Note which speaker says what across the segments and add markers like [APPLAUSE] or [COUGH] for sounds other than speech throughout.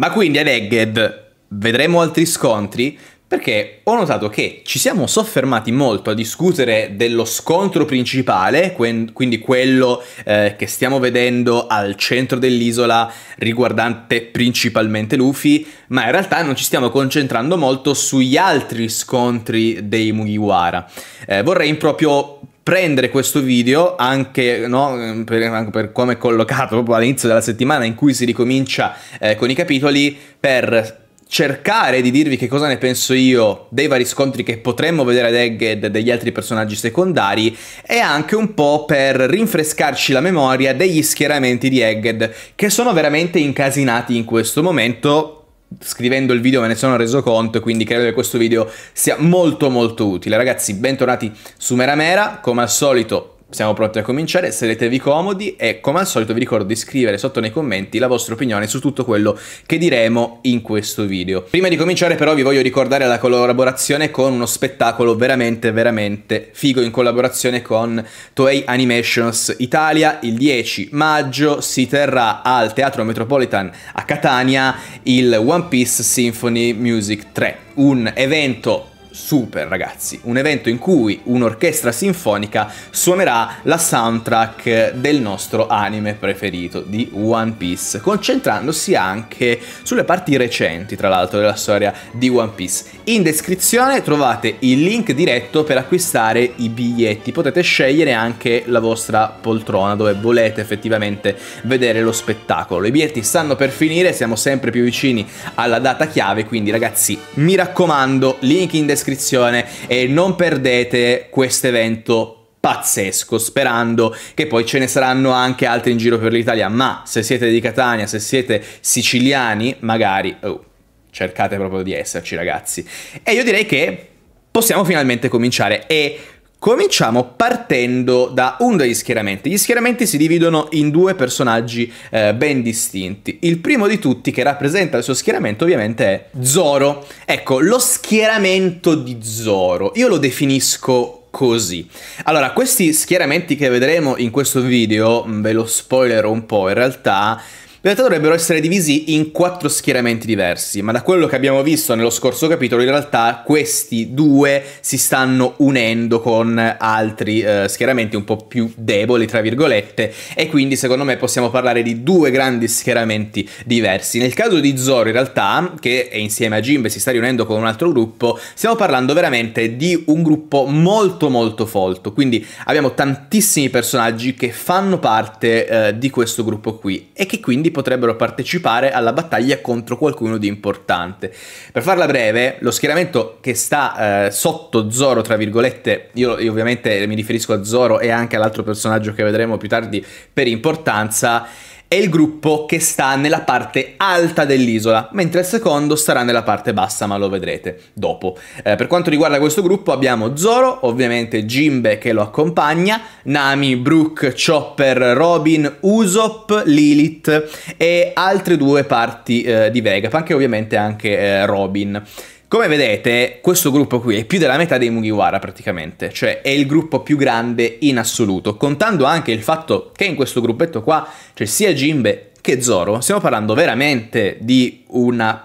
Speaker 1: Ma quindi ad Legged vedremo altri scontri? Perché ho notato che ci siamo soffermati molto a discutere dello scontro principale, quindi quello eh, che stiamo vedendo al centro dell'isola riguardante principalmente Luffy, ma in realtà non ci stiamo concentrando molto sugli altri scontri dei Mugiwara. Eh, vorrei proprio prendere questo video anche, no, per, per, come è collocato proprio all'inizio della settimana in cui si ricomincia eh, con i capitoli per cercare di dirvi che cosa ne penso io dei vari scontri che potremmo vedere ad Egghead degli altri personaggi secondari e anche un po' per rinfrescarci la memoria degli schieramenti di Egghead che sono veramente incasinati in questo momento scrivendo il video me ne sono reso conto e quindi credo che questo video sia molto molto utile. Ragazzi, bentornati su Mera Mera, come al solito siamo pronti a cominciare, sedetevi comodi e come al solito vi ricordo di scrivere sotto nei commenti la vostra opinione su tutto quello che diremo in questo video. Prima di cominciare però vi voglio ricordare la collaborazione con uno spettacolo veramente veramente figo in collaborazione con Toei Animations Italia. Il 10 maggio si terrà al Teatro Metropolitan a Catania il One Piece Symphony Music 3, un evento super ragazzi, un evento in cui un'orchestra sinfonica suonerà la soundtrack del nostro anime preferito di One Piece, concentrandosi anche sulle parti recenti tra l'altro della storia di One Piece. In descrizione trovate il link diretto per acquistare i biglietti, potete scegliere anche la vostra poltrona dove volete effettivamente vedere lo spettacolo. I biglietti stanno per finire, siamo sempre più vicini alla data chiave, quindi ragazzi mi raccomando, link in descrizione descrizione e non perdete questo evento pazzesco, sperando che poi ce ne saranno anche altri in giro per l'Italia, ma se siete di Catania, se siete siciliani, magari oh, cercate proprio di esserci ragazzi. E io direi che possiamo finalmente cominciare e Cominciamo partendo da uno degli schieramenti. Gli schieramenti si dividono in due personaggi eh, ben distinti. Il primo di tutti che rappresenta il suo schieramento ovviamente è Zoro. Ecco, lo schieramento di Zoro. Io lo definisco così. Allora, questi schieramenti che vedremo in questo video, mm, ve lo spoilerò un po', in realtà realtà dovrebbero essere divisi in quattro schieramenti diversi, ma da quello che abbiamo visto nello scorso capitolo, in realtà questi due si stanno unendo con altri eh, schieramenti un po' più deboli, tra virgolette, e quindi secondo me possiamo parlare di due grandi schieramenti diversi. Nel caso di Zoro, in realtà, che è insieme a Jimbe si sta riunendo con un altro gruppo, stiamo parlando veramente di un gruppo molto molto folto, quindi abbiamo tantissimi personaggi che fanno parte eh, di questo gruppo qui e che quindi potrebbero partecipare alla battaglia contro qualcuno di importante. Per farla breve, lo schieramento che sta eh, sotto Zoro, tra virgolette, io, io ovviamente mi riferisco a Zoro e anche all'altro personaggio che vedremo più tardi per importanza, è il gruppo che sta nella parte alta dell'isola, mentre il secondo starà nella parte bassa, ma lo vedrete dopo. Eh, per quanto riguarda questo gruppo abbiamo Zoro, ovviamente Jimbe che lo accompagna, Nami, Brooke, Chopper, Robin, Usopp, Lilith e altre due parti eh, di Vegapunk e ovviamente anche eh, Robin. Come vedete, questo gruppo qui è più della metà dei Mugiwara praticamente, cioè è il gruppo più grande in assoluto, contando anche il fatto che in questo gruppetto qua c'è sia Jimbe che Zoro, stiamo parlando veramente di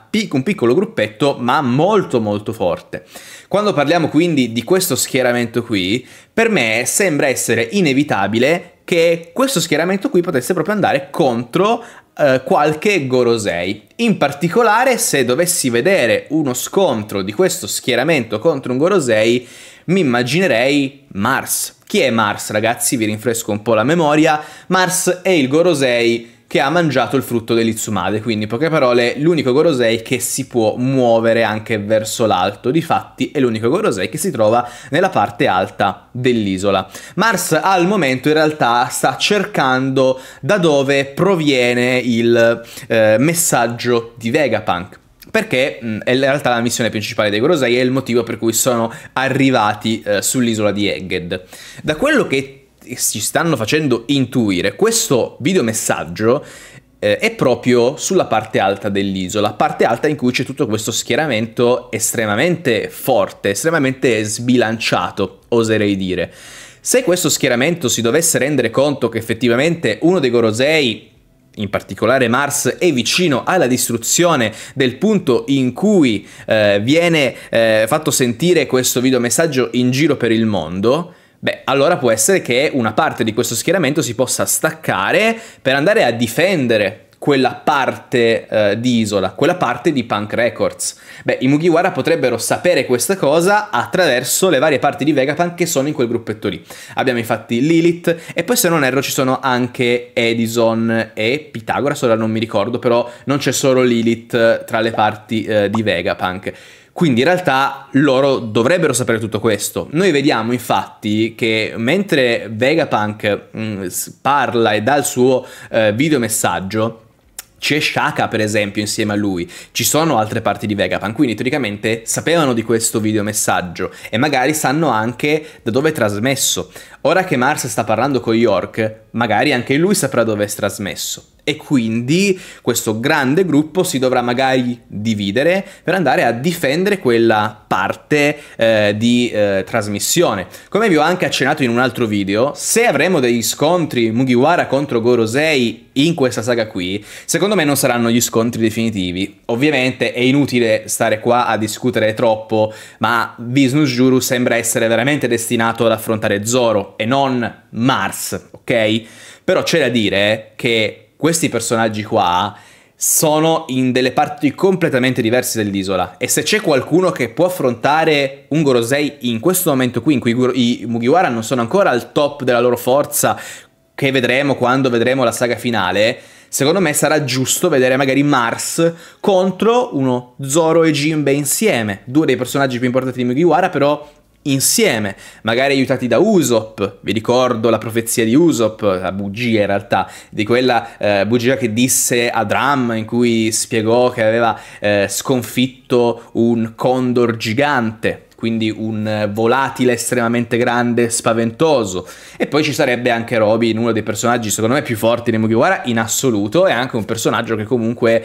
Speaker 1: pic un piccolo gruppetto ma molto molto forte. Quando parliamo quindi di questo schieramento qui, per me sembra essere inevitabile che questo schieramento qui potesse proprio andare contro eh, qualche Gorosei. In particolare, se dovessi vedere uno scontro di questo schieramento contro un Gorosei, mi immaginerei Mars. Chi è Mars, ragazzi? Vi rinfresco un po' la memoria. Mars è il Gorosei che ha mangiato il frutto dell'Itsumade, quindi in poche parole l'unico Gorosei che si può muovere anche verso l'alto, difatti è l'unico Gorosei che si trova nella parte alta dell'isola. Mars al momento in realtà sta cercando da dove proviene il eh, messaggio di Vegapunk perché mh, mm, è in realtà la missione principale dei Gorosei è il motivo per cui sono arrivati eh, sull'isola di Egged. Da quello che ci stanno facendo intuire, questo videomessaggio eh, è proprio sulla parte alta dell'isola, parte alta in cui c'è tutto questo schieramento estremamente forte, estremamente sbilanciato, oserei dire. Se questo schieramento si dovesse rendere conto che effettivamente uno dei Gorosei in particolare Mars è vicino alla distruzione del punto in cui eh, viene eh, fatto sentire questo videomessaggio in giro per il mondo, Beh, allora può essere che una parte di questo schieramento si possa staccare per andare a difendere quella parte eh, di Isola, quella parte di Punk Records. Beh, i Mugiwara potrebbero sapere questa cosa attraverso le varie parti di Vegapunk che sono in quel gruppetto lì. Abbiamo infatti Lilith e poi se non erro ci sono anche Edison e Pitagora, solo non mi ricordo, però non c'è solo Lilith eh, tra le parti eh, di Vegapunk. Quindi in realtà loro dovrebbero sapere tutto questo. Noi vediamo infatti che mentre Vegapunk mh, mm, parla e dà il suo eh, videomessaggio, c'è Shaka per esempio insieme a lui, ci sono altre parti di Vegapunk, quindi teoricamente sapevano di questo videomessaggio e magari sanno anche da dove è trasmesso. Ora che Mars sta parlando con York, magari anche lui saprà dove è trasmesso. E quindi questo grande gruppo si dovrà magari dividere per andare a difendere quella parte eh, di eh, trasmissione. Come vi ho anche accennato in un altro video, se avremo degli scontri Mugiwara contro Gorosei in questa saga qui, secondo me non saranno gli scontri definitivi. Ovviamente è inutile stare qua a discutere troppo, ma Business Juru sembra essere veramente destinato ad affrontare Zoro e non Mars, ok? Però c'è da dire che questi personaggi qua sono in delle parti completamente diverse dell'isola e se c'è qualcuno che può affrontare un Gorosei in questo momento qui in cui i Mugiwara non sono ancora al top della loro forza che vedremo quando vedremo la saga finale secondo me sarà giusto vedere magari Mars contro uno Zoro e Jinbe insieme due dei personaggi più importanti di Mugiwara però insieme, magari aiutati da Usopp, vi ricordo la profezia di Usopp, la bugia in realtà, di quella eh, bugia che disse a Dram in cui spiegò che aveva eh, sconfitto un condor gigante, quindi un eh, volatile estremamente grande, spaventoso. E poi ci sarebbe anche Robin, uno dei personaggi secondo me più forti di Mugiwara in assoluto, è anche un personaggio che comunque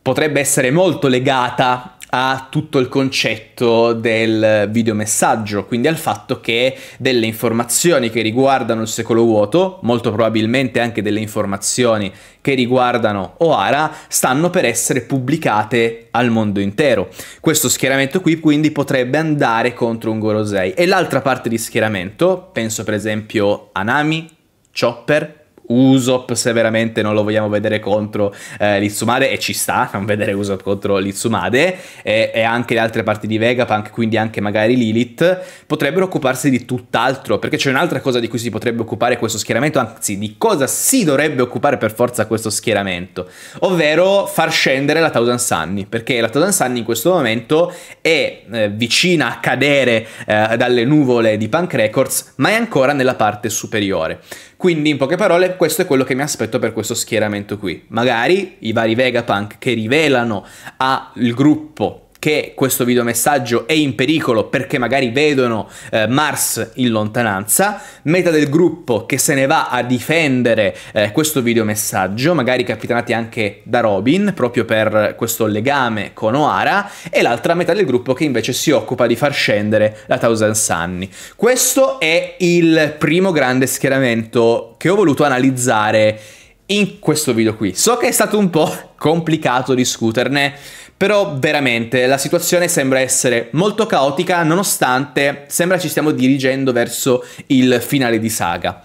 Speaker 1: potrebbe essere molto legata a tutto il concetto del videomessaggio, quindi al fatto che delle informazioni che riguardano il secolo vuoto, molto probabilmente anche delle informazioni che riguardano Oara, stanno per essere pubblicate al mondo intero. Questo schieramento qui quindi potrebbe andare contro un Gorosei. E l'altra parte di schieramento, penso per esempio a Nami, Chopper, Usopp se veramente non lo vogliamo vedere contro eh, l'Itsumade e ci sta non vedere Usopp contro l'Itsumade e, e, anche le altre parti di Vegapunk quindi anche magari Lilith potrebbero occuparsi di tutt'altro perché c'è un'altra cosa di cui si potrebbe occupare questo schieramento anzi di cosa si dovrebbe occupare per forza questo schieramento ovvero far scendere la Thousand Sunny perché la Thousand Sunny in questo momento è eh, vicina a cadere eh, dalle nuvole di Punk Records ma è ancora nella parte superiore quindi, in poche parole, questo è quello che mi aspetto per questo schieramento qui. Magari i vari Vegapunk che rivelano al gruppo che questo videomessaggio è in pericolo perché magari vedono eh, Mars in lontananza, metà del gruppo che se ne va a difendere eh, questo videomessaggio, magari capitanati anche da Robin proprio per questo legame con O'Hara, e l'altra metà del gruppo che invece si occupa di far scendere la Thousand Sunny. Questo è il primo grande schieramento che ho voluto analizzare in questo video qui. So che è stato un po' complicato discuterne però veramente la situazione sembra essere molto caotica nonostante sembra ci stiamo dirigendo verso il finale di saga.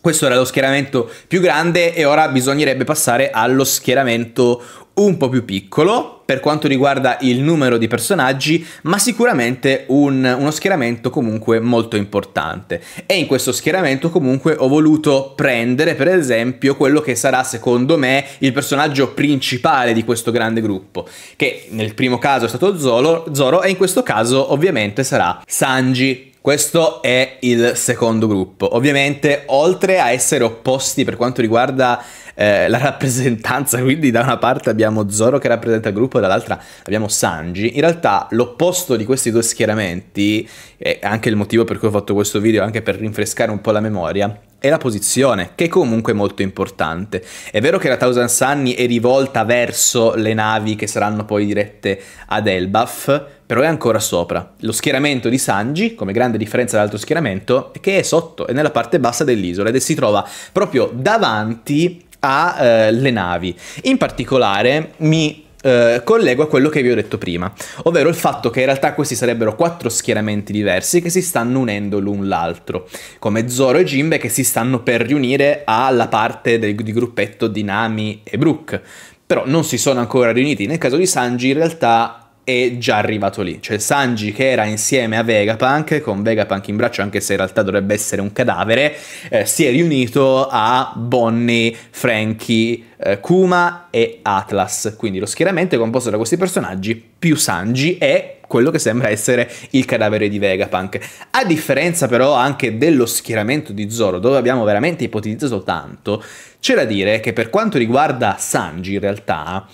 Speaker 1: Questo era lo schieramento più grande e ora bisognerebbe passare allo schieramento un po' più piccolo per quanto riguarda il numero di personaggi, ma sicuramente un, uno schieramento comunque molto importante. E in questo schieramento comunque ho voluto prendere per esempio quello che sarà secondo me il personaggio principale di questo grande gruppo, che nel primo caso è stato Zoro, Zoro e in questo caso ovviamente sarà Sanji. Questo è il secondo gruppo. Ovviamente, oltre a essere opposti per quanto riguarda eh, la [LAUGHS] rappresentanza, quindi da una parte abbiamo Zoro che rappresenta il gruppo e dall'altra abbiamo Sanji, in realtà l'opposto di questi due schieramenti, e anche il motivo per cui ho fatto questo video, anche per rinfrescare un po' la memoria, è la posizione, che è comunque molto importante. È vero che la Thousand Sunny è rivolta verso le navi che saranno poi dirette ad Elbaf, però è ancora sopra. Lo schieramento di Sanji, come grande differenza dall'altro schieramento, è che è sotto, è nella parte bassa dell'isola ed è si trova proprio davanti alle eh, navi. In particolare mi eh, collego a quello che vi ho detto prima, ovvero il fatto che in realtà questi sarebbero quattro schieramenti diversi che si stanno unendo l'un l'altro, come Zoro e Jinbe che si stanno per riunire alla parte del, di gruppetto di Nami e Brook. Però non si sono ancora riuniti. Nel caso di Sanji, in realtà è già arrivato lì. Cioè Sanji che era insieme a Vegapunk, con Vegapunk in braccio anche se in realtà dovrebbe essere un cadavere, eh, si è riunito a Bonnie, Frankie, eh, Kuma e Atlas. Quindi lo schieramento è composto da questi personaggi più Sanji e quello che sembra essere il cadavere di Vegapunk. A differenza però anche dello schieramento di Zoro, dove abbiamo veramente ipotizzato tanto, c'è da dire che per quanto riguarda Sanji in realtà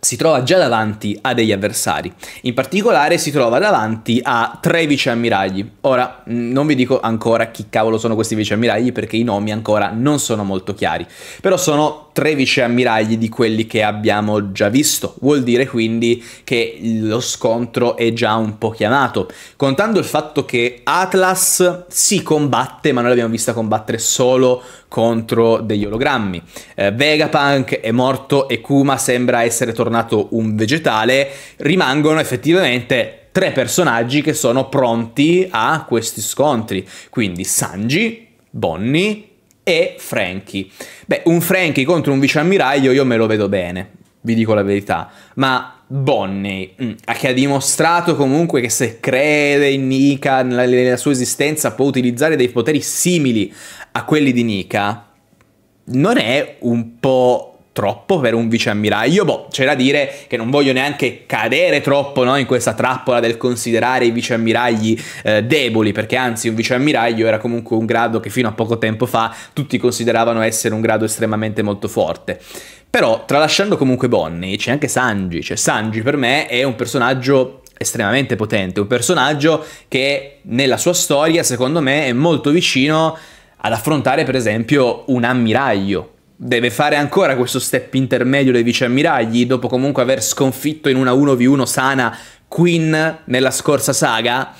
Speaker 1: si trova già davanti a degli avversari. In particolare si trova davanti a tre viceammiragli. Ora, mm, non vi dico ancora chi cavolo sono questi viceammiragli perché i nomi ancora non sono molto chiari. Però sono tre viceammiragli di quelli che abbiamo già visto. Vuol dire quindi che lo scontro è già un po' chiamato. Contando il fatto che Atlas si combatte, ma noi l'abbiamo vista combattere solo contro degli ologrammi. Eh, Vegapunk è morto e Kuma sembra essere tornato un vegetale. Rimangono effettivamente tre personaggi che sono pronti a questi scontri. Quindi Sanji, Bonnie e Frankie. Beh, un Frankie contro un viceammiraglio io me lo vedo bene, vi dico la verità. Ma Bonnie, mm, che ha dimostrato comunque che se crede in Nika, nella, nella, sua esistenza, può utilizzare dei poteri simili a quelli di Nika, non è un po' troppo per un viceammiraglio? Boh, c'è da dire che non voglio neanche cadere troppo no, in questa trappola del considerare i viceammiragli eh, deboli, perché anzi un viceammiraglio era comunque un grado che fino a poco tempo fa tutti consideravano essere un grado estremamente molto forte. Però, tralasciando comunque Bonnie, c'è anche Sanji. Cioè, Sanji per me è un personaggio estremamente potente, un personaggio che nella sua storia, secondo me, è molto vicino ad affrontare, per esempio, un ammiraglio. Deve fare ancora questo step intermedio dei viceammiragli, dopo comunque aver sconfitto in una 1v1 sana Queen nella scorsa saga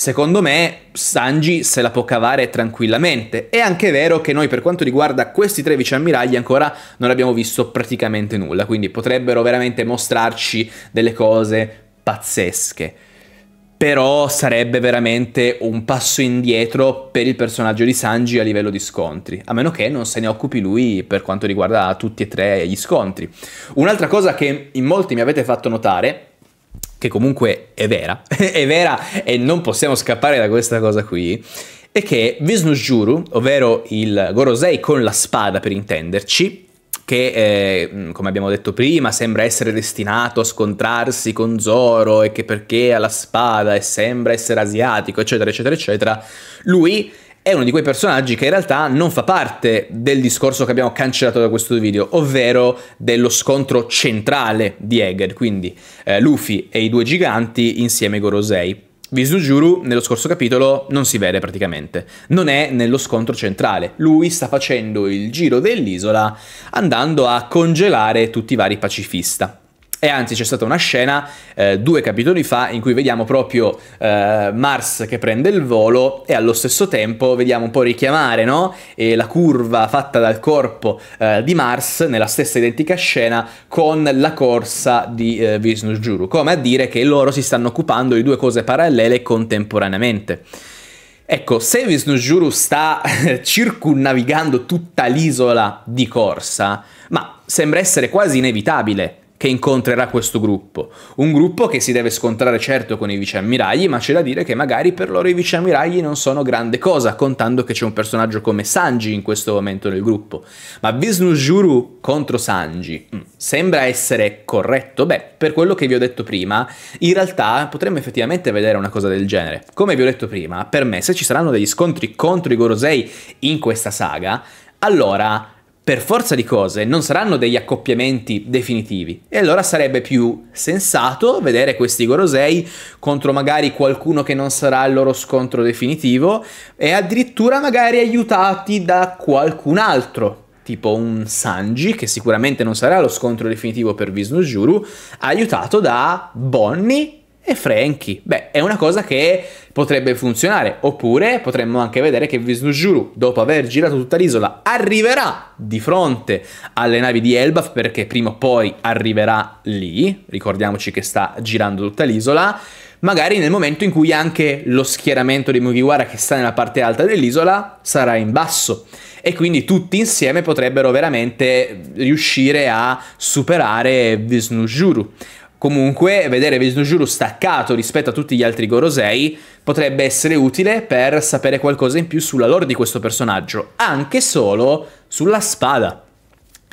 Speaker 1: Secondo me Sanji se la può cavare tranquillamente. È anche vero che noi per quanto riguarda questi tre viceammiragli ancora non abbiamo visto praticamente nulla, quindi potrebbero veramente mostrarci delle cose pazzesche. Però sarebbe veramente un passo indietro per il personaggio di Sanji a livello di scontri, a meno che non se ne occupi lui per quanto riguarda tutti e tre gli scontri. Un'altra cosa che in molti mi avete fatto notare che comunque è vera, [LAUGHS] è vera e non possiamo scappare da questa cosa qui, è che Vishnu Juru, ovvero il Gorosei con la spada per intenderci, che eh, mm, come abbiamo detto prima sembra essere destinato a scontrarsi con Zoro e che perché ha la spada e sembra essere asiatico, eccetera, eccetera, eccetera, lui è uno di quei personaggi che in realtà non fa parte del discorso che abbiamo cancellato da questo video, ovvero dello scontro centrale di Egger, quindi eh, Luffy e i due giganti insieme ai Gorosei. Visujuru nello scorso capitolo non si vede praticamente, non è nello scontro centrale, lui sta facendo il giro dell'isola andando a congelare tutti i vari pacifista. E anzi c'è stata una scena eh, due capitoli fa in cui vediamo proprio eh, Mars che prende il volo e allo stesso tempo vediamo un po' richiamare no? la curva fatta dal corpo eh, di Mars nella stessa identica scena con la corsa di eh, Vishnu come a dire che loro si stanno occupando di due cose parallele contemporaneamente. Ecco, se Visnujuru sta eh, circunnavigando tutta l'isola di corsa, ma sembra essere quasi inevitabile che incontrerà questo gruppo. Un gruppo che si deve scontrare certo con i viceammiragli, ma c'è da dire che magari per loro i viceammiragli non sono grande cosa, contando che c'è un personaggio come Sanji in questo momento nel gruppo. Ma Vishnu Juru contro Sanji mm, sembra essere corretto? Beh, per quello che vi ho detto prima, in realtà potremmo effettivamente vedere una cosa del genere. Come vi ho detto prima, per me se ci saranno degli scontri contro i Gorosei in questa saga, allora per forza di cose non saranno degli accoppiamenti definitivi e allora sarebbe più sensato vedere questi Gorosei contro magari qualcuno che non sarà il loro scontro definitivo e addirittura magari aiutati da qualcun altro tipo un Sanji che sicuramente non sarà lo scontro definitivo per Visnujuru aiutato da Bonnie e Frankie. Beh, è una cosa che potrebbe funzionare. Oppure potremmo anche vedere che Visnu dopo aver girato tutta l'isola, arriverà di fronte alle navi di Elbaf, perché prima o poi arriverà lì. Ricordiamoci che sta girando tutta l'isola. Magari nel momento in cui anche lo schieramento di Mugiwara, che sta nella parte alta dell'isola, sarà in basso. E quindi tutti insieme potrebbero veramente riuscire a superare Visnu Comunque, vedere Visnujuru staccato rispetto a tutti gli altri Gorosei potrebbe essere utile per sapere qualcosa in più sulla lore di questo personaggio, anche solo sulla spada.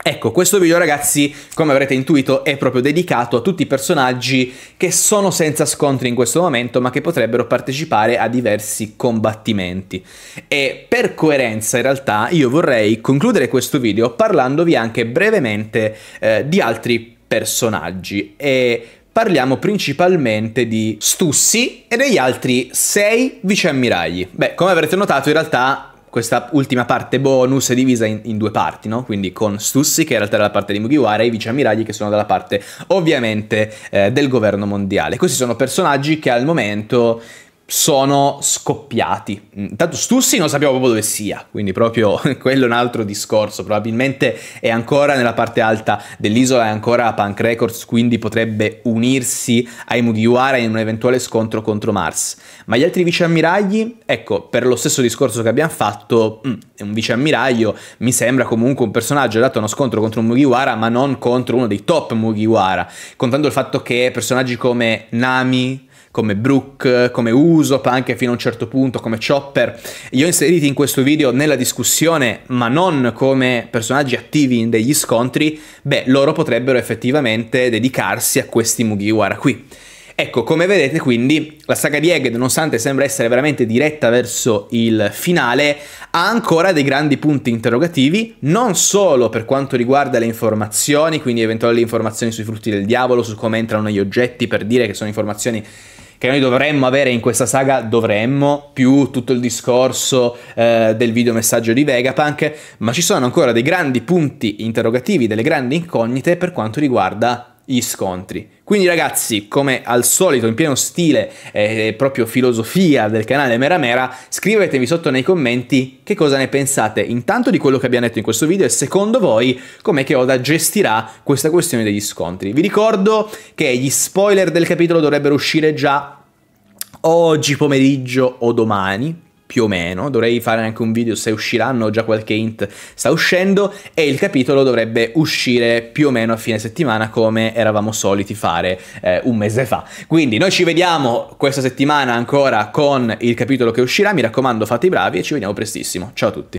Speaker 1: Ecco, questo video ragazzi, come avrete intuito, è proprio dedicato a tutti i personaggi che sono senza scontri in questo momento, ma che potrebbero partecipare a diversi combattimenti. E per coerenza, in realtà, io vorrei concludere questo video parlandovi anche brevemente eh, di altri personaggi personaggi e parliamo principalmente di Stussi e degli altri sei viceammiragli. Beh, come avrete notato in realtà questa ultima parte bonus è divisa in, in, due parti, no? Quindi con Stussi, che in realtà è dalla parte di Mugiwara, e i viceammiragli, che sono dalla parte ovviamente eh, del governo mondiale. Questi sono personaggi che al momento sono scoppiati. Intanto mm, Stussi non sappiamo proprio dove sia, quindi proprio [LAUGHS] quello è un altro discorso. Probabilmente è ancora nella parte alta dell'isola, è ancora a Punk Records, quindi potrebbe unirsi ai Mugiwara in un eventuale scontro contro Mars. Ma gli altri viceammiragli, ecco, per lo stesso discorso che abbiamo fatto, mm, è un viceammiraglio mi sembra comunque un personaggio adatto a uno scontro contro un Mugiwara, ma non contro uno dei top Mugiwara, contando il fatto che personaggi come Nami, come Brooke, come Usopp anche fino a un certo punto, come Chopper. Li ho inseriti in questo video nella discussione, ma non come personaggi attivi in degli scontri, beh, loro potrebbero effettivamente dedicarsi a questi Mugiwara qui. Ecco, come vedete quindi, la saga di Egghead, nonostante sembra essere veramente diretta verso il finale, ha ancora dei grandi punti interrogativi, non solo per quanto riguarda le informazioni, quindi eventuali informazioni sui frutti del diavolo, su come entrano gli oggetti, per dire che sono informazioni che noi dovremmo avere in questa saga, dovremmo, più tutto il discorso eh, del videomessaggio di Vegapunk, ma ci sono ancora dei grandi punti interrogativi, delle grandi incognite per quanto riguarda gli scontri. Quindi ragazzi, come al solito, in pieno stile e eh, proprio filosofia del canale Mera Mera, scrivetevi sotto nei commenti che cosa ne pensate intanto di quello che abbiamo detto in questo video e secondo voi com'è che Oda gestirà questa questione degli scontri. Vi ricordo che gli spoiler del capitolo dovrebbero uscire già oggi pomeriggio o domani, più o meno, dovrei fare anche un video se usciranno, ho già qualche int sta uscendo e il capitolo dovrebbe uscire più o meno a fine settimana come eravamo soliti fare eh, un mese fa. Quindi noi ci vediamo questa settimana ancora con il capitolo che uscirà, mi raccomando fate i bravi e ci vediamo prestissimo, ciao a tutti.